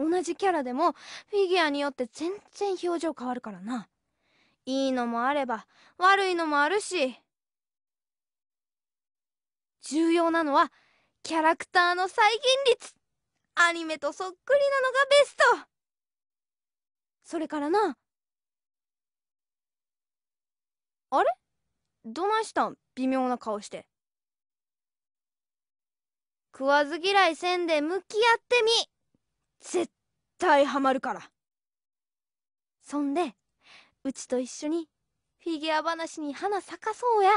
同じキャラでもフィギュアによって全然表情変わるからないいのもあれば悪いのもあるし重要なのはキャラクターの再現率アニメとそっくりなのがベストそれからなあれどないしたん微妙な顔して食わず嫌いせんで向き合ってみ絶対ハマるからそんでうちと一緒にフィギュア話に花咲かそうや。